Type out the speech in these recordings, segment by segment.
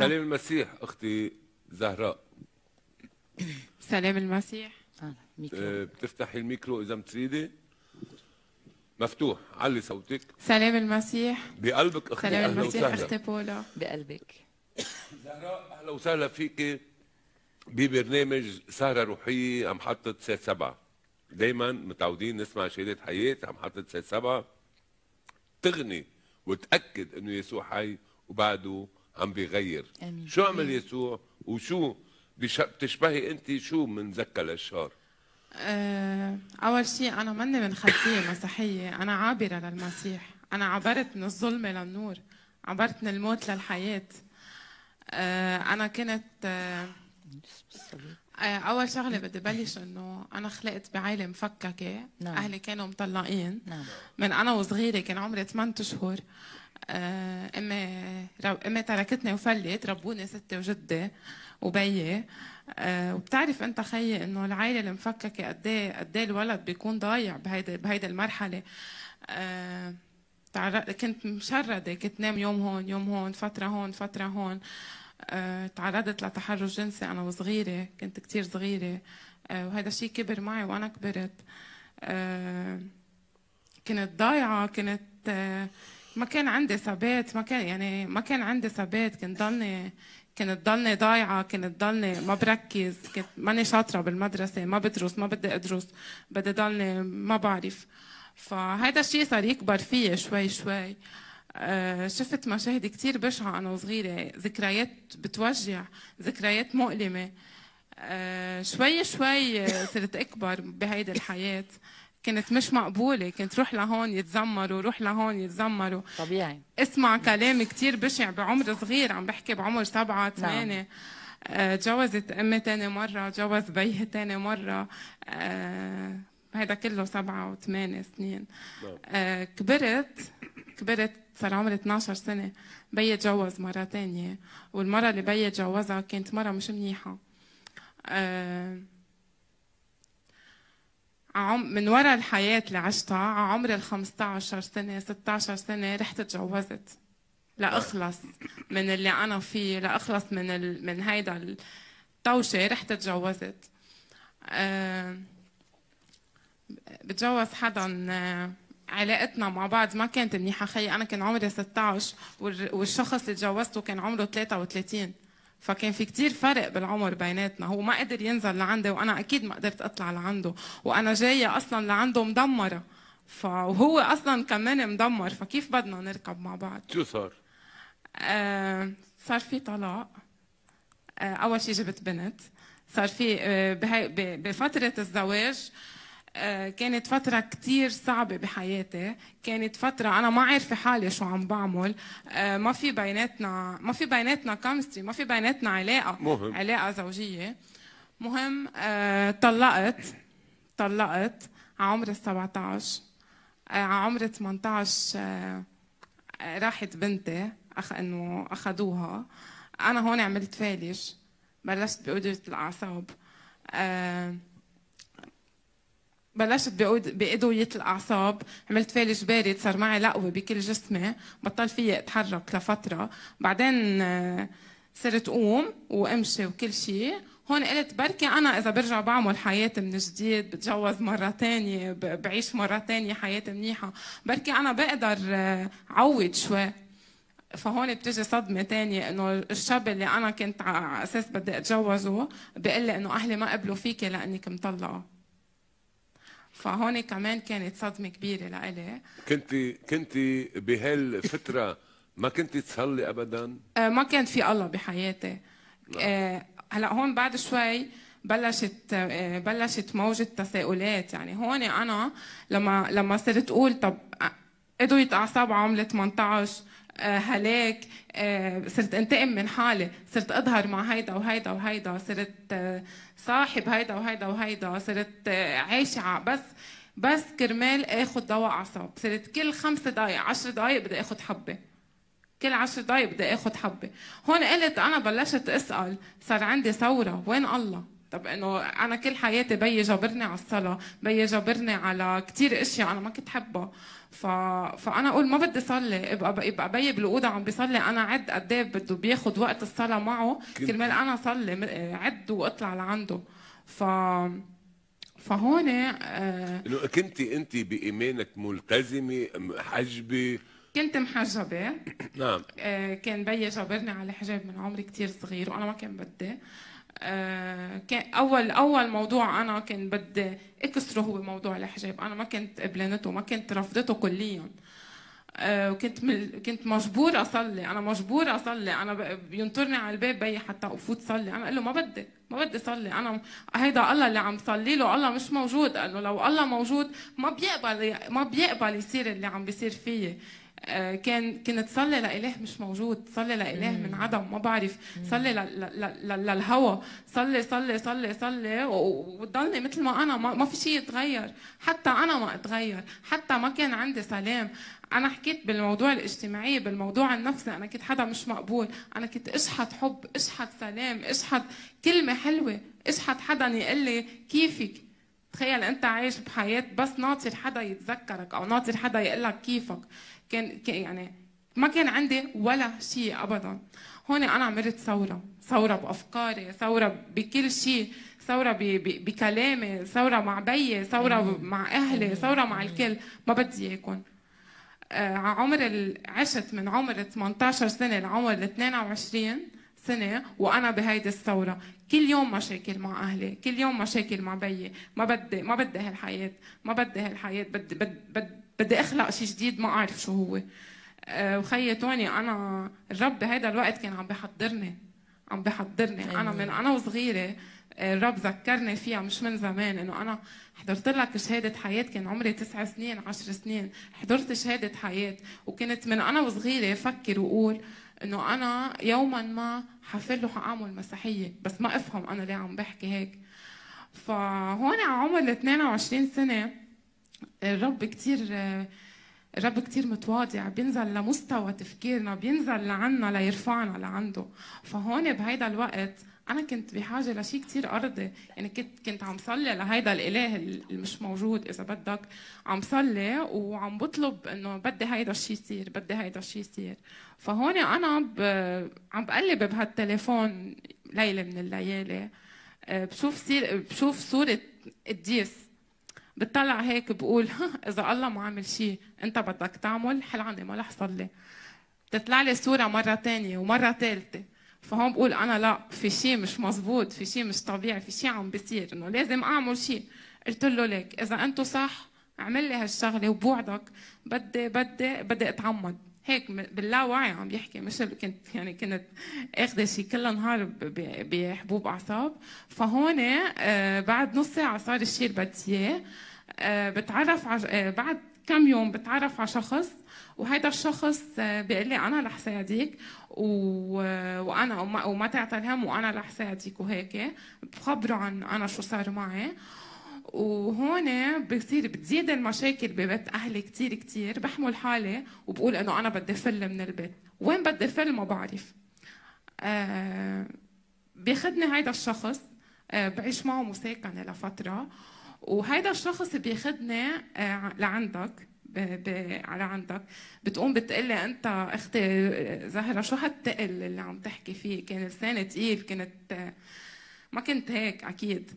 سلام المسيح اختي زهراء سلام المسيح آه، بتفتحي الميكرو اذا بتريدي مفتوح علي صوتك سلام المسيح بقلبك اختي سلام اهلا المسيح وسهلا اختي بولا بقلبك زهراء اهلا وسهلا فيك ببرنامج سهرة روحية عم حطة سات سبعة دايما متعودين نسمع شهادات حياة عم حطة سات سبعة تغني وتأكد انه يسوع حي وبعده عم بيغير أمين. شو عمل يسوع وشو بتشبهي انت شو من زكا للشار أه اول شيء انا مني من خلفيه مسيحيه انا عابره للمسيح انا عبرت من الظلمه للنور عبرت من الموت للحياه أه انا كنت آه،, أه اول شغله بدي بلش انه انا خلقت بعائله مفككه نعم. اهلي كانوا مطلقين نعم. من انا وصغيره كان عمري 8 اشهر امي آه، امي تركتني وفلت ربوني ستي وجدي وبيي آه، وبتعرف انت خيي انه العائله المفككه قد ايه قد ايه الولد بيكون ضايع بهيدي بهيدي المرحله آه، كنت مشرده كنت نام يوم هون يوم هون فتره هون فتره هون تعرضت لتحرش جنسي انا وصغيره كنت كثير صغيره وهذا الشيء كبر معي وانا كبرت كنت ضايعه كنت ما كان عندي ثبات ما كان يعني ما كان عندي ثبات كنت ضلني كنت ضلني ضايعه كنت ضلني ما بركز كنت ماني شاطره بالمدرسه ما بدرس ما بدي ادرس بدي ضلني ما بعرف فهيدا الشيء صار يكبر فيي شوي شوي آه، شفت مشاهد كثير بشعة أنا وصغيرة ذكريات بتوجع ذكريات مؤلمة آه، شوي شوي آه، صرت أكبر بهيدي الحياة كنت مش مقبوله كنت روح لهون يتذمروا روح لهون يتذمروا طبيعي اسمع كلام كثير بشع بعمر صغير عم بحكي بعمر سبعة نعم. ثمانية تجوزت آه، جوزت امي ثاني مره جوز بيي ثاني مره هذا آه، كله سبعة وثمانية سنين نعم. آه، كبرت كبرت صار عمري 12 سنة بيي تجوز مرة ثانية والمرة اللي بيي تجوزها كانت مرة مش منيحة آه من وراء الحياة اللي عشتها على عمر ال 15 سنة 16 سنة رحت تجوزت لأخلص من اللي أنا فيه لأخلص من ال... من هيدا الطوشة رحت تجوزت آه، بتجوز حدا آه، علاقتنا مع بعض ما كانت منيحة خيي أنا كان عمري 16 والشخص اللي تجوزته كان عمره 33 فكان في كتير فرق بالعمر بيناتنا هو ما قدر ينزل لعندي وانا اكيد ما قدرت اطلع لعنده وانا جايه اصلا لعنده مدمره فهو اصلا كمان مدمر فكيف بدنا نركب مع بعض شو صار آه صار في طلاق آه اول شيء جبت بنت صار في آه، بفتره الزواج آه آه، كانت فترة كتير صعبة بحياتي كانت فترة أنا ما عارفة حالي شو عم بعمل آه، ما في بيناتنا ما في بيناتنا كمستري ما في بيناتنا علاقة مهم. علاقة زوجية مهم آه، طلقت طلقت على عمر 17 على عمر 18 راحت بنتي أخ إنه أخذوها أنا هون عملت فالج بلشت بقدرة الأعصاب أه بلشت بأدوية الأعصاب عملت فالج بارد صار معي لقوة بكل جسمي بطل فيي أتحرك لفترة بعدين آه، صرت قوم وامشي وكل شيء هون قلت بركي انا اذا برجع بعمل حياتي من جديد بتجوز مره تانية بعيش مره تانية حياتي منيحه بركي انا بقدر آه، عوض شوي فهون بتجي صدمة تانية انه الشاب اللي انا كنت على اساس بدي اتجوزه بقول لي انه اهلي ما قبلوا فيكي لانك مطلقة فهون كمان كانت صدمه كبيره لإلي كنت كنت بهالفتره ما كنت تصلي ابدا آه ما كان في الله بحياتي نعم. آه هلا هون بعد شوي بلشت آه، بلشت موجة تساؤلات يعني هون أنا لما لما صرت أقول طب آه، قدروا يتعصبوا عملة 18 آه، هلاك آه، صرت انتقم من حالي صرت اظهر مع هيدا وهيدا وهيدا صرت آه، صاحب هيدا وهيدا وهيدا صرت عايشة بس بس كرمال اخذ دواء اعصاب صرت كل خمس دقائق عشر دقائق بدي اخذ حبه كل عشر دقائق بدي اخذ حبه هون قلت انا بلشت اسال صار عندي ثوره وين الله طب انه انا كل حياتي بيي جابرني على الصلاه بيي جابرني على كثير اشياء انا ما كنت حبها ف... فانا اقول ما بدي صلي ابقى يبقى بيي بالاوضه عم بيصلي انا عد قد ايه بده بياخذ وقت الصلاه معه كرمال انا صلي عد واطلع لعنده ف فهون آه انه كنت انت بايمانك ملتزمه حجبه كنت محجبه نعم آه، كان بيي جابرني على حجاب من عمري كثير صغير وانا ما كان بدي آه، اول اول موضوع انا كنت بدي اكسره هو موضوع الحجاب انا ما كنت قبلانته ما كنت رفضته كليا آه، وكنت مل... كنت مجبورة أصلي أنا مجبورة أصلي أنا ب... بينطرني على الباب بي حتى أفوت صلي أنا أقول له ما بدي ما بدي صلي أنا هيدا الله اللي عم صلي له الله مش موجود انه لو الله موجود ما بيقبل ما بيقبل يصير اللي عم بيصير فيي آه، كان كنت صلي لإله مش موجود صلي لإله من عدم ما بعرف صلي للهوى صلي صلي صلي صلي وضلني مثل ما أنا ما في شيء يتغير حتى أنا ما أتغير حتى ما كان عندي سلام أنا حكيت بالموضوع الاجتماعي بالموضوع النفسي أنا كنت حدا مش مقبول أنا كنت أشحط حب أشحط سلام أشحط كلمة حلوة أشحط حدا يقول لي كيفك تخيل انت عايش بحياه بس ناطر حدا يتذكرك او ناطر حدا يقول لك كيفك كان يعني ما كان عندي ولا شيء ابدا هون انا عملت ثوره ثوره بافكاري ثوره بكل شيء ثورة بكلامي ثورة مع بيي ثورة مع أهلي ثورة مع الكل ما بدي إياكم آه، عمر عشت من عمر 18 سنة لعمر 22 سنة وأنا بهيدي الثورة كل يوم مشاكل مع أهلي كل يوم مشاكل مع بيي ما بدي ما بدي هالحياة ما بدي هالحياة بدي بدي, بدي, أخلق شيء جديد ما أعرف شو هو أه وخيي توني أنا الرب بهيدا الوقت كان عم بحضرني عم بحضرني أنا من أنا وصغيرة آه، الرب ذكرني فيها مش من زمان انه انا حضرت لك شهاده حياه كان عمري تسع سنين عشر سنين حضرت شهاده حياه وكنت من انا وصغيره افكر واقول انه انا يوما ما حفل وحاعمل مسيحيه بس ما افهم انا ليه عم بحكي هيك فهون على عمر ال 22 سنه الرب كثير الرب كثير متواضع بينزل لمستوى تفكيرنا بينزل لعنا ليرفعنا لعنده فهون بهيدا الوقت انا كنت بحاجه لشيء كثير ارضي يعني كنت كنت عم صلي لهيدا الاله اللي مش موجود اذا بدك عم صلي وعم بطلب انه بدي هيدا الشيء يصير بدي هيدا الشيء يصير فهون انا ب... عم بقلب بهالتليفون ليله من الليالي آه، بشوف سير... بشوف صوره قديس بتطلع هيك بقول اذا الله ما عمل شيء انت بدك تعمل حل عني ما رح صلي بتطلع لي الصوره مره ثانيه ومره ثالثه فهون بقول انا لا في شيء مش مزبوط في شيء مش طبيعي في شيء عم بيصير انه لازم اعمل شيء قلت له ليك اذا انت صح اعمل لي هالشغله وبوعدك بدي بدي بدي اتعمد هيك باللاوعي عم يحكي مش كنت يعني كنت اخذه شيء كل نهار بحبوب اعصاب فهون آه، بعد نص ساعه صار الشيء اللي بدي اياه آه، بتعرف آه، بعد كم يوم بتعرف على شخص وهيدا الشخص بيقول لي انا رح ساعدك و... وانا وما, وما تعطى الهم وانا رح ساعدك وهيك بخبره عن انا شو صار معي وهون بصير بتزيد المشاكل ببيت اهلي كثير كثير بحمل حالي وبقول انه انا بدي فل من البيت وين بدي فل ما بعرف آه بياخذني هيدا الشخص آه بعيش معه مساكنه لفتره وهيدا الشخص بياخذني آه لعندك ب... على عندك بتقوم بتقلي انت اختي زهره شو هالتقل اللي عم تحكي فيه كان لساني تقيل كنت ما كنت هيك اكيد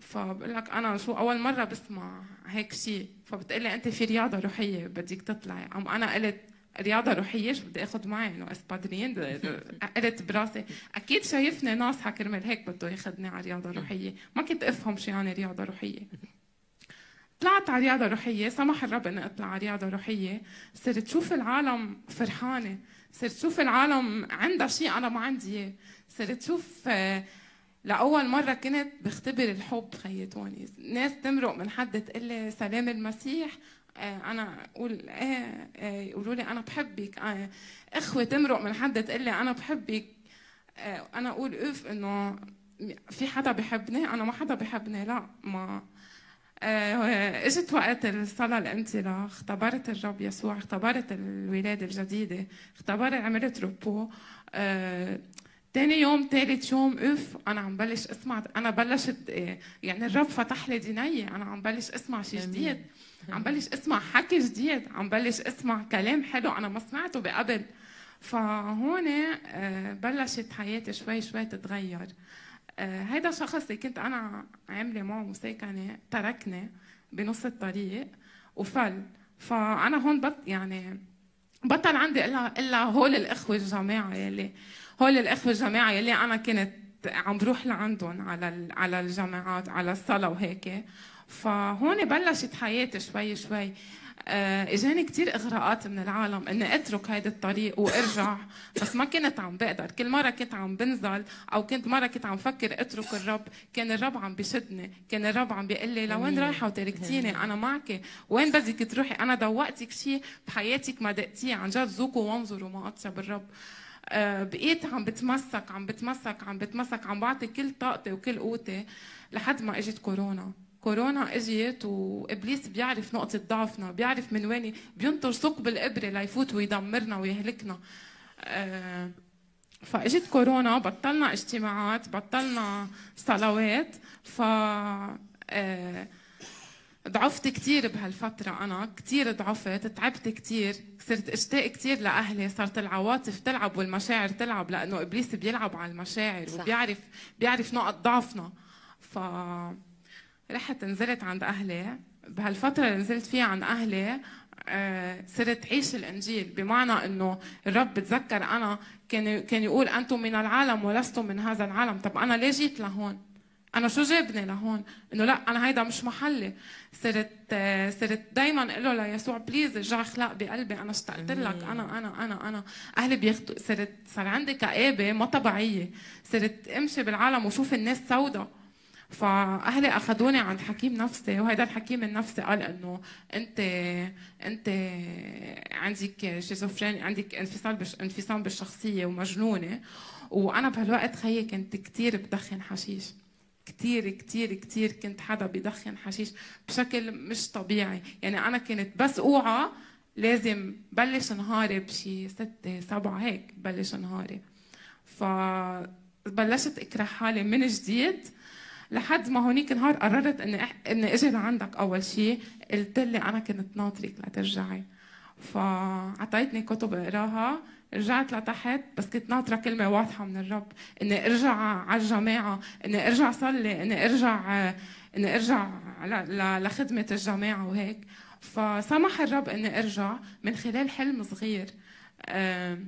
فبقول لك انا شو اول مره بسمع هيك شيء فبتقلي انت في رياضه روحيه بدك تطلعي ام انا قلت رياضه روحيه شو بدي اخذ معي انه اسبادرين قلت براسي اكيد شايفني ناصحه كرمال هيك بده ياخذني على رياضه روحيه ما كنت افهم شو يعني رياضه روحيه طلعت على رياضه روحيه سمح الرب اني اطلع على رياضه روحيه صرت شوف العالم فرحانه صرت شوف العالم عندها شيء انا ما عندي اياه صرت شوف آه، لاول مره كنت بختبر الحب خيتوني ناس تمرق من حد تقول لي سلام المسيح آه، انا اقول ايه يقولوا لي انا بحبك اخوه تمرق من حد تقول لي انا بحبك انا اقول اوف انه في حدا بحبني انا ما حدا بحبني لا ما آه، اجت وقت الصلاة الانطلاق اختبرت الرب يسوع اختبرت الولادة الجديدة اختبرت عملت روبو اه تاني يوم تالت يوم اف انا عم بلش اسمع انا بلشت آه، يعني الرب فتح لي ديني انا عم بلش اسمع شيء جديد عم بلش اسمع حكي جديد عم بلش اسمع كلام حلو انا ما سمعته بقبل فهون آه، بلشت حياتي شوي شوي تتغير آه، هيدا الشخص اللي كنت انا عامله معه مساكنه تركني بنص الطريق وفل فانا هون بط يعني بطل عندي الا الا هول الاخوه الجماعه يلي هول الاخوه الجماعه يلي انا كنت عم بروح لعندهم على على الجماعات على الصلاه وهيك فهون بلشت حياتي شوي شوي آه، اجاني كثير اغراءات من العالم اني اترك هيدا الطريق وارجع بس ما كنت عم بقدر كل مره كنت عم بنزل او كنت مره كنت عم فكر اترك الرب كان الرب عم بشدني كان الرب عم بيقول لي لوين رايحه وتركتيني انا معك وين بدك تروحي انا دوقتك شيء بحياتك ما دقتيه عن جد ذوقوا وانظروا ما اطيب الرب آه، بقيت عم بتمسك عم بتمسك عم بتمسك عم بعطي كل طاقتي وكل قوتي لحد ما اجت كورونا كورونا اجيت وابليس بيعرف نقطه ضعفنا بيعرف من وين بينطر ثقب الابره ليفوت ويدمرنا ويهلكنا آه، فاجت كورونا بطلنا اجتماعات بطلنا صلوات ف آه، ضعفت كثير بهالفترة أنا كثير ضعفت تعبت كثير صرت اشتاق كثير لأهلي صارت العواطف تلعب والمشاعر تلعب لأنه إبليس بيلعب على المشاعر صح. وبيعرف بيعرف نقط ضعفنا ف رحت نزلت عند أهلي بهالفترة اللي نزلت فيها عند أهلي آه، صرت عيش الانجيل بمعنى انه الرب بتذكر انا كان كان يقول انتم من العالم ولستم من هذا العالم طب انا ليه جيت لهون انا شو جابني لهون انه لا انا هيدا مش محلي صرت آه، صرت دائما اقول له ليسوع بليز ارجع اخلق بقلبي انا اشتقت لك انا انا انا انا اهلي بياخذوا صرت صار عندي كابه ما طبيعيه صرت امشي بالعالم وشوف الناس سوداء فاهلي اخذوني عند حكيم نفسي وهذا الحكيم النفسي قال انه انت انت عندك شيزوفرين عندك انفصال بش انفصام بالشخصيه ومجنونه وانا بهالوقت خيي كنت كثير بدخن حشيش كتير كتير كتير كنت حدا بدخن حشيش بشكل مش طبيعي يعني أنا كنت بس أوعى لازم بلش نهاري بشي ستة سبعة هيك بلش نهاري فبلشت أكره حالي من جديد لحد ما هونيك نهار قررت اني أح... اني اجي لعندك اول شيء قلت لي انا كنت ناطرك لترجعي فاعطيتني كتب اقراها رجعت لتحت بس كنت ناطره كلمه واضحه من الرب اني ارجع على الجماعه اني ارجع صلي اني ارجع اني ارجع ل... لخدمه الجماعه وهيك فسمح الرب اني ارجع من خلال حلم صغير أم...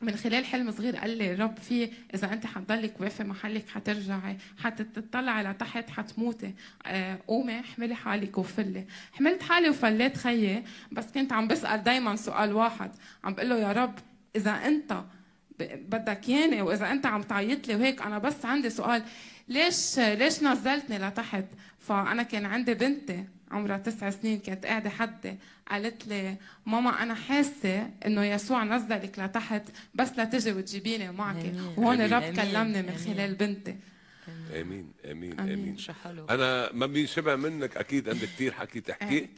من خلال حلم صغير قال لي الرب فيه اذا انت حتضلك واقفه محلك حترجعي حتتطلعي لتحت حتموتي آه، قومي احملي حالك وفلي حملت حالي وفليت خيي بس كنت عم بسال دائما سؤال واحد عم بقول له يا رب اذا انت بدك ياني واذا انت عم تعيط لي وهيك انا بس عندي سؤال ليش ليش نزلتني لتحت فانا كان عندي بنتي عمرها تسع سنين كانت قاعدة حدة قالت لي ماما أنا حاسة إنه يسوع نزلك لتحت بس لتجي وتجيبيني معك وهون الرب كلمني من خلال بنتي امين امين امين, أمين. انا ما بينشبع منك اكيد انت كثير حكيت تحكي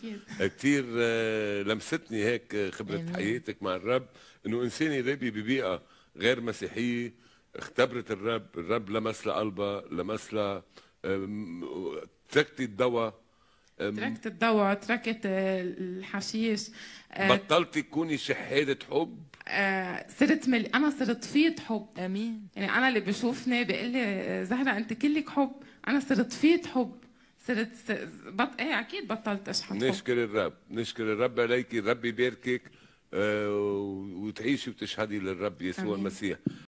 آه، كثير آه، لمستني هيك آه، خبره أمين. حياتك مع الرب انه انسان يربي ببيئه غير مسيحيه اختبرت الرب الرب لمس لقلبها لمس لها تركت الدواء تركت الضوء تركت الحشيش آه، بطلت تكوني شحاده حب آه، صرت مل... انا صرت فيض حب امين يعني انا اللي بشوفني بيقول لي زهره انت كلك حب انا صرت فيض حب صرت بط... ايه اكيد بطلت اشحن حب نشكر الرب نشكر الرب عليكي الرب يباركك آه وتعيشي وتشهدي للرب يسوع أمين. المسيح